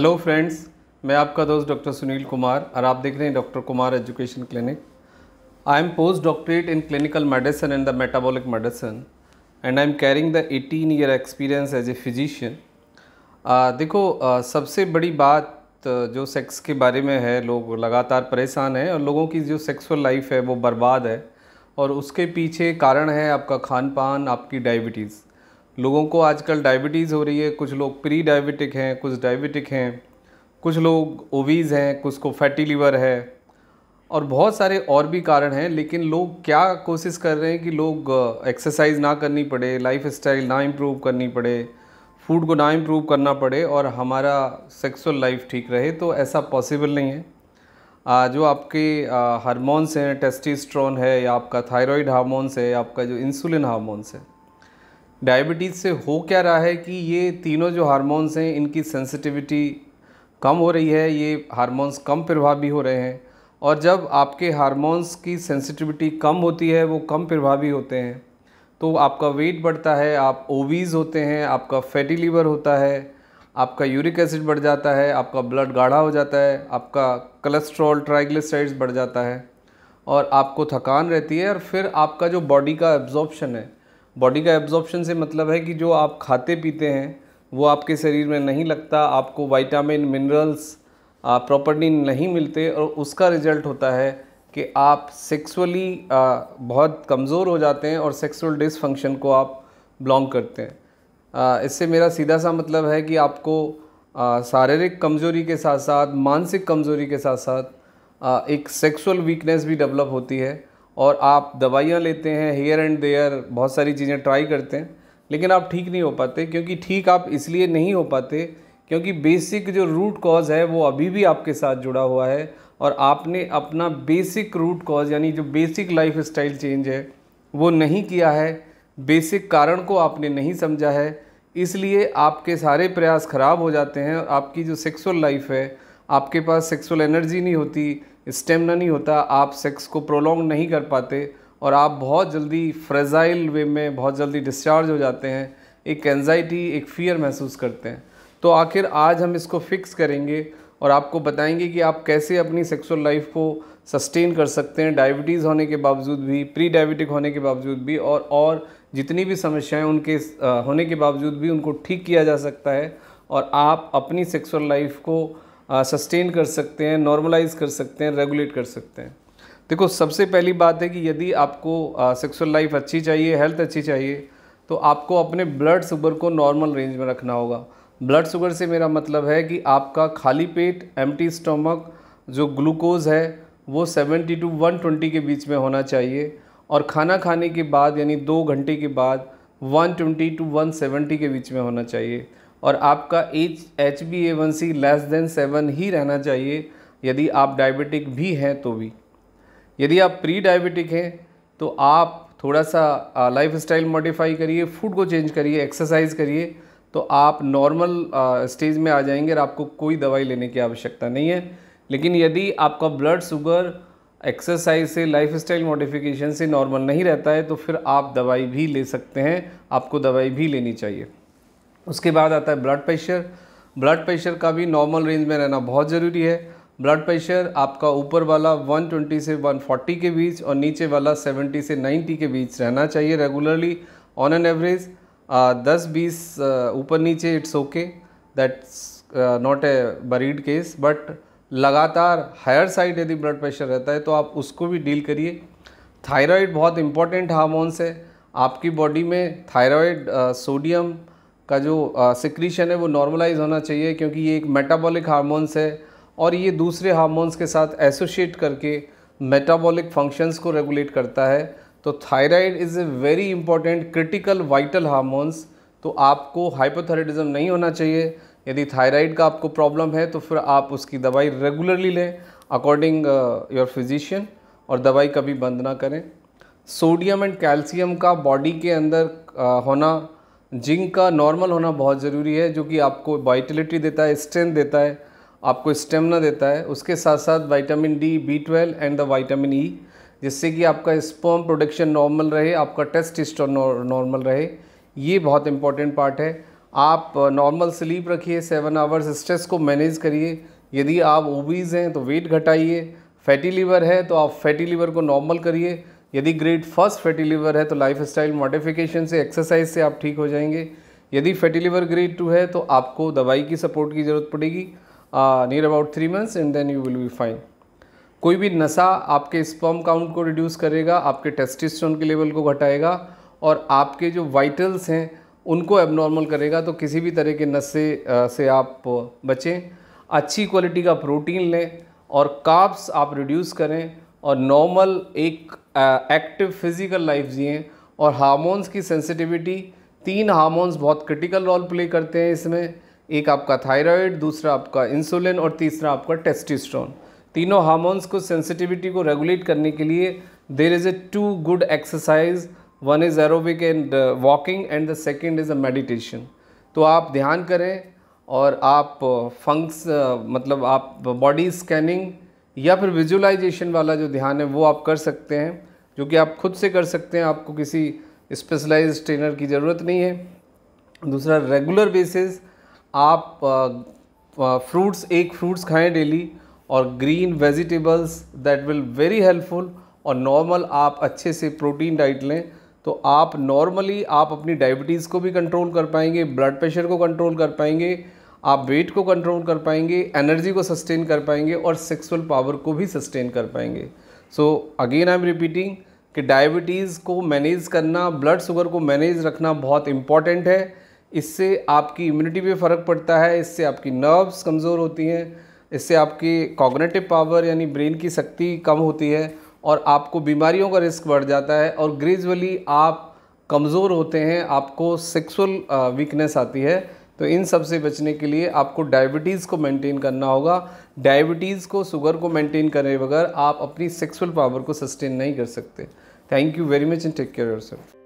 hello friends मैं आपका दोस्त डॉक्टर सुनील कुमार और आप देख रहे हैं doctor Kumar education clinic I am post doctorate in clinical medicine and the metabolic medicine and I am caring the 18 year experience as a physician देखो uh, सबसे बड़ी बात जो सेक्स के बारे में है लोग लगातार परेशान हैं और लोगों की जो सेक्सुअल लाइफ है वो बर्बाद है और उसके पीछे कारण है आपका खान पान आपकी डायबिटीज़ लोगों को आजकल डायबिटीज़ हो रही है कुछ लोग प्री डायबिटिक हैं कुछ डायबिटिक हैं कुछ लोग ओवीज़ हैं कुछ को फैटी लीवर है और बहुत सारे और भी कारण हैं लेकिन लोग क्या कोशिश कर रहे हैं कि लोग एक्सरसाइज ना करनी पड़े लाइफ स्टाइल ना इम्प्रूव करनी पड़े फूड को ना इम्प्रूव करना पड़े और हमारा सेक्सुअल लाइफ ठीक रहे तो ऐसा पॉसिबल नहीं है जो आपके हार्मोन्स हैं टेस्टिस्ट्रॉन है या आपका थायराइड हार्मोन्स है या आपका जो इंसुलिन हार्मोन्स है डायबिटीज़ से हो क्या रहा है कि ये तीनों जो हार्मोन्स हैं इनकी सेंसिटिविटी कम हो रही है ये हार्मोन्स कम प्रभावी हो रहे हैं और जब आपके हार्मोन्स की सेंसिटिविटी कम होती है वो कम प्रभावी होते हैं तो आपका वेट बढ़ता है आप ओवीज़ होते हैं आपका फैटी लीवर होता है आपका यूरिक एसिड बढ़ जाता है आपका ब्लड गाढ़ा हो जाता है आपका कोलेस्ट्रॉल ट्राइग्लिसराइड्स बढ़ जाता है और आपको थकान रहती है और फिर आपका जो बॉडी का एब्जॉर्प्शन है बॉडी का एब्जॉर्प्शन से मतलब है कि जो आप खाते पीते हैं वो आपके शरीर में नहीं लगता आपको वाइटामिन मिनरल्स प्रॉपर्ली नहीं मिलते और उसका रिजल्ट होता है कि आप सेक्सुअली बहुत कमज़ोर हो जाते हैं और सेक्सुअल डिसफंक्शन को आप बिलोंग करते हैं आ, इससे मेरा सीधा सा मतलब है कि आपको शारीरिक कमज़ोरी के साथ साथ मानसिक कमज़ोरी के साथ साथ आ, एक सेक्सुअल वीकनेस भी डेवलप होती है और आप दवाइयाँ लेते हैं हेयर एंड देयर बहुत सारी चीज़ें ट्राई करते हैं लेकिन आप ठीक नहीं हो पाते क्योंकि ठीक आप इसलिए नहीं हो पाते क्योंकि बेसिक जो रूट कॉज़ है वो अभी भी आपके साथ जुड़ा हुआ है और आपने अपना बेसिक रूट कॉज़ यानी जो बेसिक लाइफ स्टाइल चेंज है वो नहीं किया है बेसिक कारण को आपने नहीं समझा है इसलिए आपके सारे प्रयास ख़राब हो जाते हैं आपकी जो सेक्सुअल लाइफ है आपके पास सेक्सुअल एनर्जी नहीं होती स्टेमिना नहीं होता आप सेक्स को प्रोलोंग नहीं कर पाते और आप बहुत जल्दी फ्रेजाइल वे में बहुत जल्दी डिस्चार्ज हो जाते हैं एक एनजाइटी एक फ़ियर महसूस करते हैं तो आखिर आज हम इसको फिक्स करेंगे और आपको बताएंगे कि आप कैसे अपनी सेक्सुअल लाइफ को सस्टेन कर सकते हैं डायबिटीज़ होने के बावजूद भी प्री डायबिटिक होने के बावजूद भी और और जितनी भी समस्याएं उनके होने के बावजूद भी उनको ठीक किया जा सकता है और आप अपनी सेक्सुअल लाइफ को सस्टेन कर सकते हैं नॉर्मलाइज कर सकते हैं रेगुलेट कर सकते हैं देखो सबसे पहली बात है कि यदि आपको सेक्सुअल लाइफ अच्छी चाहिए हेल्थ अच्छी चाहिए तो आपको अपने ब्लड शुगर को नॉर्मल रेंज में रखना होगा ब्लड शुगर से मेरा मतलब है कि आपका खाली पेट एम्प्टी स्टोमक जो ग्लूकोज है वो 70 टू 120 के बीच में होना चाहिए और खाना खाने के बाद यानी दो घंटे के बाद 120 टू 170 के बीच में होना चाहिए और आपका H H B A one C less than seven ही रहना चाहिए यदि आप डायबिटिक भी हैं तो भी यदि आप प्री डायबिटिक हैं तो आप थोड़ा सा लाइफ स्टाइल मॉडिफाई करिए फूड को चेंज करिए एक्सरसाइज करिए तो आप नॉर्मल स्टेज में आ जाएंगे और आपको कोई दवाई लेने की आवश्यकता नहीं है लेकिन यदि आपका ब्लड शुगर एक्सरसाइज से लाइफ स्टाइल मॉडिफिकेशन से नॉर्मल नहीं रहता है तो फिर आप दवाई भी ले सकते हैं आपको दवाई भी लेनी चाहिए उसके बाद आता है ब्लड प्रेशर ब्लड प्रेशर का भी नॉर्मल रेंज में रहना बहुत ज़रूरी है ब्लड प्रेशर आपका ऊपर वाला 120 से 140 के बीच और नीचे वाला 70 से 90 के बीच रहना चाहिए रेगुलरली ऑन एन एवरेज दस बीस ऊपर नीचे it's okay that's not a worried case but लगातार हायर साइड यदि ब्लड प्रेशर रहता है तो आप उसको भी डील करिए थायराइड बहुत इंपॉर्टेंट हार्मोन्स है आपकी बॉडी में थायराइड सोडियम का जो सिक्रीशन है वो नॉर्मलाइज होना चाहिए क्योंकि ये एक मेटाबॉलिक हार्मोन्स है और ये दूसरे हार्मोन्स के साथ एसोशिएट करके मेटाबॉलिक फंक्शंस को रेगुलेट करता है तो thyroid is a very important critical vital hormones तो आपको हाइपोथायरेटिज्म नहीं होना चाहिए यदि थायराइड का आपको प्रॉब्लम है तो फिर आप उसकी दवाई रेगुलरली लें अकॉर्डिंग योर फिजिशियन और दवाई कभी बंद ना करें सोडियम एंड कैल्शियम का बॉडी के अंदर uh, होना जिंक का नॉर्मल होना बहुत ज़रूरी है जो कि आपको वाइटिलिटी देता है स्ट्रेंथ देता है आपको स्टेमिना देता है उसके साथ साथ vitamin D B twelve and the vitamin E जिससे कि आपका स्पर्म प्रोडक्शन नॉर्मल रहे आपका टेस्ट नॉर्मल रहे ये बहुत इंपॉर्टेंट पार्ट है आप नॉर्मल uh, स्लीप रखिए सेवन आवर्स स्ट्रेस को मैनेज करिए यदि आप ओबीज हैं तो वेट घटाइए फैटी लीवर है तो आप फैटी लीवर को नॉर्मल करिए यदि ग्रेड फर्स्ट फैटी लीवर है तो लाइफ स्टाइल मॉडिफिकेशन से एक्सरसाइज से आप ठीक हो जाएंगे यदि फैटी लीवर ग्रेड टू है तो आपको दवाई की सपोर्ट की ज़रूरत पड़ेगी near about three months and then you will be fine कोई भी नशा आपके स्पर्म काउंट को रिड्यूस करेगा आपके टेस्टिस्टोन के लेवल को घटाएगा और आपके जो वाइटल्स हैं उनको एबनॉर्मल करेगा तो किसी भी तरह के नशे से आप बचें अच्छी क्वालिटी का प्रोटीन लें और काप्स आप रिड्यूस करें और नॉर्मल एक एक्टिव फिज़िकल लाइफ जिए और हार्मोन्स की सेंसिटिविटी तीन हार्मोन्स बहुत क्रिटिकल रोल प्ले करते हैं इसमें एक आपका थायराइड दूसरा आपका इंसुलिन और तीसरा आपका टेस्टिस्ट्रॉन तीनों हार्मोन्स को सेंसिटिविटी को रेगुलेट करने के लिए there is a two good exercise one is aerobic and walking and the second is a meditation तो आप ध्यान करें और आप फंक्स uh, uh, मतलब आप बॉडी स्कैनिंग या फिर विजुलाइजेशन वाला जो ध्यान है वो आप कर सकते हैं जो कि आप खुद से कर सकते हैं आपको किसी स्पेशलाइज ट्रेनर की ज़रूरत नहीं है दूसरा रेगुलर बेसिस आप फ्रूट्स एक फ्रूट्स खाएं डेली और green vegetables that will very helpful और नॉर्मल आप अच्छे से प्रोटीन डाइट लें तो आप नॉर्मली आप अपनी डायबिटीज़ को भी कंट्रोल कर पाएंगे ब्लड प्रेशर को कंट्रोल कर पाएंगे आप वेट को कंट्रोल कर पाएंगे एनर्जी को सस्टेन कर पाएंगे और सेक्सुअल पावर को भी सस्टेन कर पाएंगे so again I am repeating कि डायबिटीज़ को मैनेज करना ब्लड शुगर को मैनेज रखना बहुत इम्पॉर्टेंट है इससे आपकी इम्यूनिटी पे फ़र्क पड़ता है इससे आपकी नर्व्स कमज़ोर होती हैं इससे आपकी कॉग्नेटिव पावर यानी ब्रेन की शक्ति कम होती है और आपको बीमारियों का रिस्क बढ़ जाता है और ग्रेजुअली आप कमज़ोर होते हैं आपको सेक्सुअल वीकनेस आती है तो इन सब से बचने के लिए आपको डायबिटीज़ को मेंटेन करना होगा डायबिटीज़ को शुगर को मेंटेन करने बगैर आप अपनी सेक्सुअल पावर को सस्टेन नहीं कर सकते thank you very much and take care your self